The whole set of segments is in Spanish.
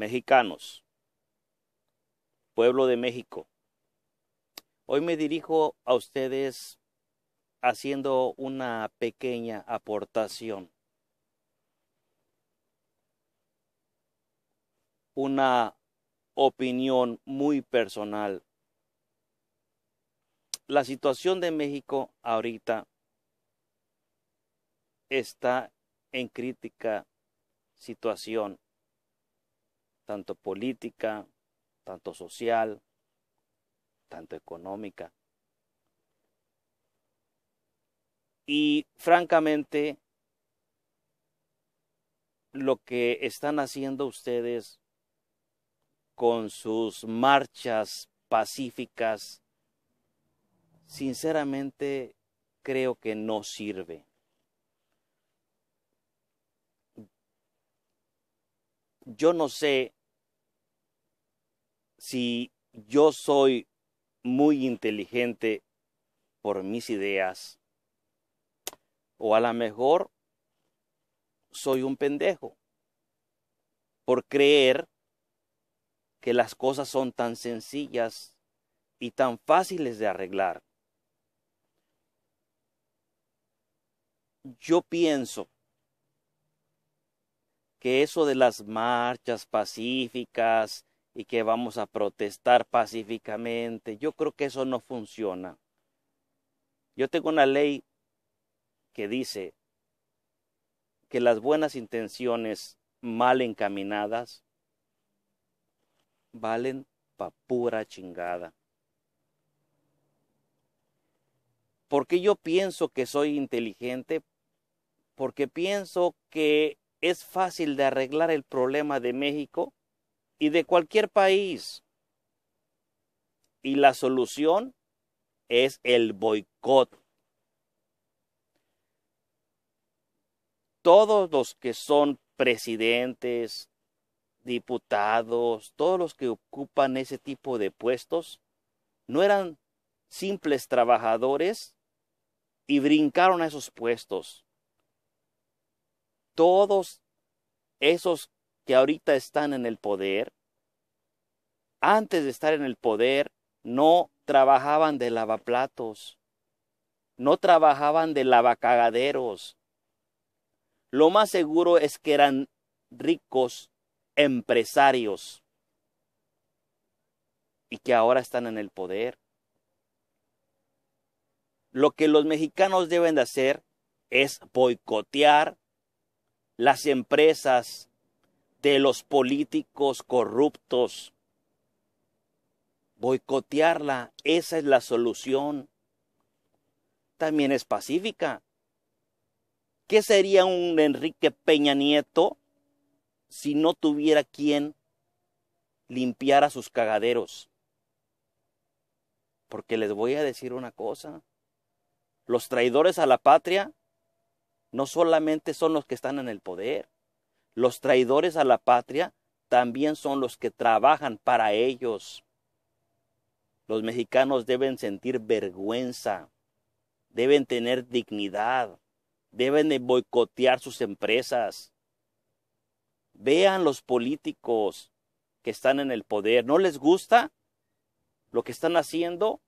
mexicanos, pueblo de México. Hoy me dirijo a ustedes haciendo una pequeña aportación. Una opinión muy personal. La situación de México ahorita está en crítica situación tanto política, tanto social, tanto económica. Y francamente, lo que están haciendo ustedes con sus marchas pacíficas, sinceramente creo que no sirve. Yo no sé si yo soy muy inteligente por mis ideas, o a lo mejor soy un pendejo por creer que las cosas son tan sencillas y tan fáciles de arreglar. Yo pienso que eso de las marchas pacíficas y que vamos a protestar pacíficamente. Yo creo que eso no funciona. Yo tengo una ley que dice que las buenas intenciones mal encaminadas valen pa pura chingada. Porque yo pienso que soy inteligente, porque pienso que es fácil de arreglar el problema de México y de cualquier país. Y la solución es el boicot. Todos los que son presidentes, diputados, todos los que ocupan ese tipo de puestos, no eran simples trabajadores y brincaron a esos puestos. Todos esos que ahorita están en el poder, antes de estar en el poder, no trabajaban de lavaplatos, no trabajaban de lavacagaderos. Lo más seguro es que eran ricos empresarios y que ahora están en el poder. Lo que los mexicanos deben de hacer es boicotear las empresas de los políticos corruptos. Boicotearla, esa es la solución. También es pacífica. ¿Qué sería un Enrique Peña Nieto si no tuviera quien limpiar a sus cagaderos? Porque les voy a decir una cosa. Los traidores a la patria no solamente son los que están en el poder, los traidores a la patria también son los que trabajan para ellos. Los mexicanos deben sentir vergüenza, deben tener dignidad, deben boicotear sus empresas. Vean los políticos que están en el poder, ¿no les gusta lo que están haciendo?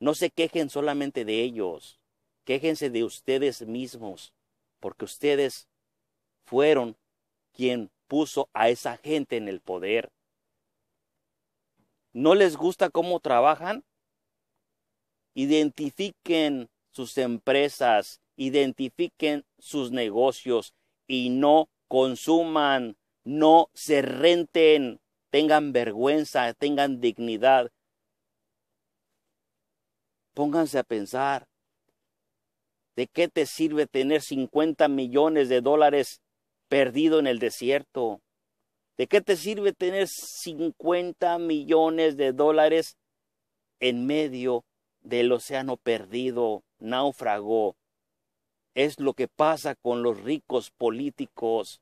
No se quejen solamente de ellos, quéjense de ustedes mismos, porque ustedes fueron quien puso a esa gente en el poder. ¿No les gusta cómo trabajan? Identifiquen sus empresas, identifiquen sus negocios y no consuman, no se renten, tengan vergüenza, tengan dignidad. Pónganse a pensar, ¿de qué te sirve tener 50 millones de dólares perdido en el desierto. ¿De qué te sirve tener 50 millones de dólares en medio del océano perdido, náufrago? Es lo que pasa con los ricos políticos.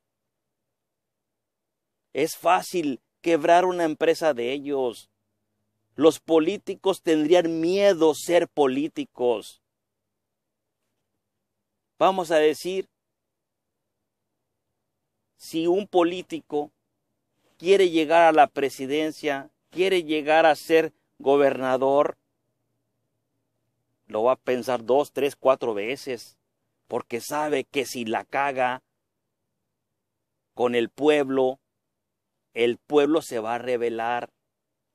Es fácil quebrar una empresa de ellos. Los políticos tendrían miedo ser políticos. Vamos a decir si un político quiere llegar a la presidencia, quiere llegar a ser gobernador, lo va a pensar dos, tres, cuatro veces, porque sabe que si la caga con el pueblo, el pueblo se va a rebelar.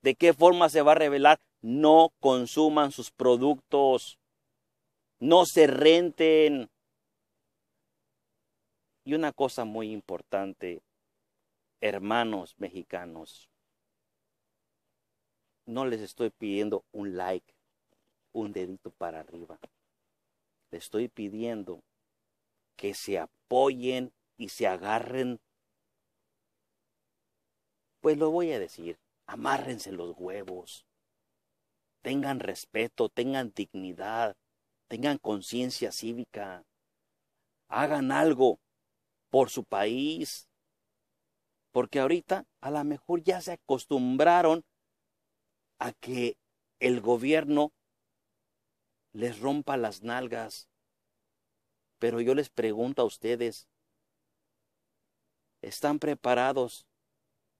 ¿De qué forma se va a rebelar? No consuman sus productos, no se renten, y una cosa muy importante, hermanos mexicanos, no les estoy pidiendo un like, un dedito para arriba. Les estoy pidiendo que se apoyen y se agarren. Pues lo voy a decir, amárrense los huevos, tengan respeto, tengan dignidad, tengan conciencia cívica, hagan algo por su país, porque ahorita a lo mejor ya se acostumbraron a que el gobierno les rompa las nalgas. Pero yo les pregunto a ustedes, ¿están preparados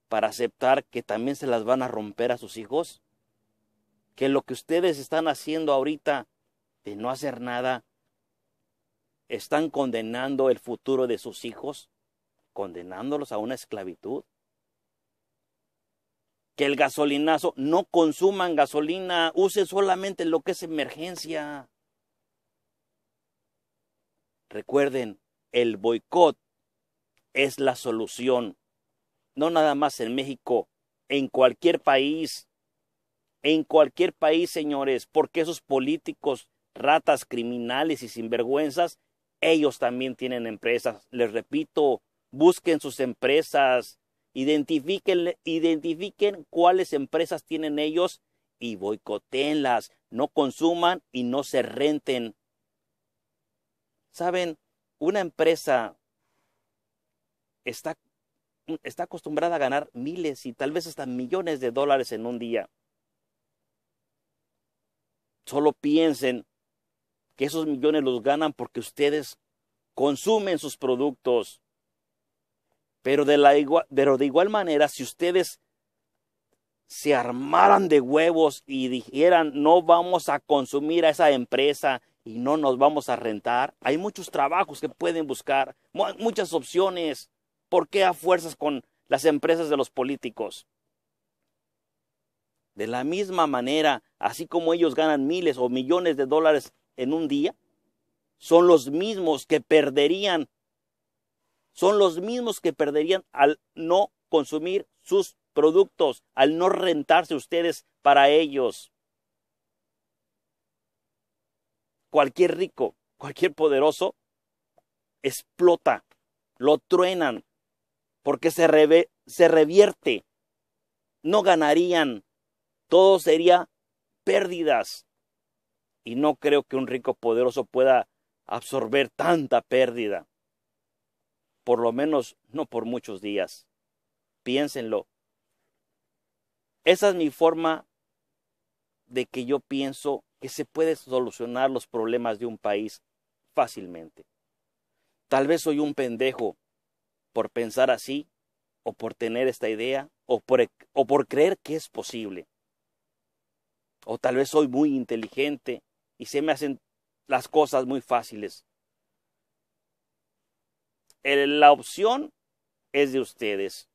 para aceptar que también se las van a romper a sus hijos? Que lo que ustedes están haciendo ahorita de no hacer nada están condenando el futuro de sus hijos, condenándolos a una esclavitud. Que el gasolinazo, no consuman gasolina, usen solamente lo que es emergencia. Recuerden, el boicot es la solución, no nada más en México, en cualquier país, en cualquier país, señores, porque esos políticos, ratas, criminales y sinvergüenzas ellos también tienen empresas. Les repito, busquen sus empresas, identifiquen, cuáles empresas tienen ellos y boicotéenlas. No consuman y no se renten. Saben, una empresa está, está acostumbrada a ganar miles y tal vez hasta millones de dólares en un día. Solo piensen que esos millones los ganan porque ustedes consumen sus productos. Pero de, la igual, pero de igual manera, si ustedes se armaran de huevos y dijeran no vamos a consumir a esa empresa y no nos vamos a rentar, hay muchos trabajos que pueden buscar, muchas opciones. ¿Por qué a fuerzas con las empresas de los políticos? De la misma manera, así como ellos ganan miles o millones de dólares en un día son los mismos que perderían, son los mismos que perderían al no consumir sus productos, al no rentarse ustedes para ellos. Cualquier rico, cualquier poderoso, explota, lo truenan, porque se, se revierte. No ganarían, todo sería pérdidas y no creo que un rico poderoso pueda absorber tanta pérdida. Por lo menos no por muchos días. Piénsenlo. Esa es mi forma de que yo pienso que se puede solucionar los problemas de un país fácilmente. Tal vez soy un pendejo por pensar así, o por tener esta idea, o por, e, o por creer que es posible. O tal vez soy muy inteligente y se me hacen las cosas muy fáciles. la opción es de ustedes.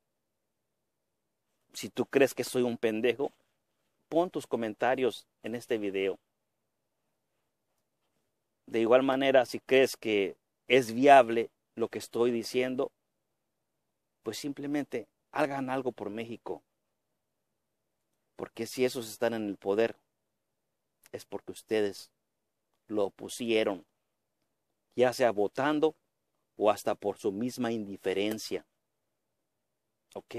Si tú crees que soy un pendejo, pon tus comentarios en este video. De igual manera, si crees que es viable lo que estoy diciendo, pues simplemente hagan algo por México. Porque si esos están en el poder, es porque ustedes lo pusieron, ya sea votando o hasta por su misma indiferencia. ¿Ok?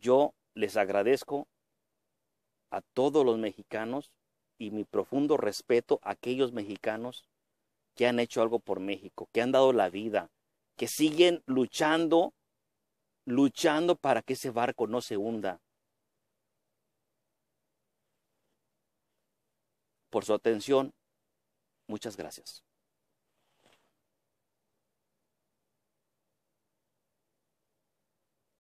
Yo les agradezco a todos los mexicanos y mi profundo respeto a aquellos mexicanos que han hecho algo por México, que han dado la vida, que siguen luchando, luchando para que ese barco no se hunda. por su atención. Muchas gracias.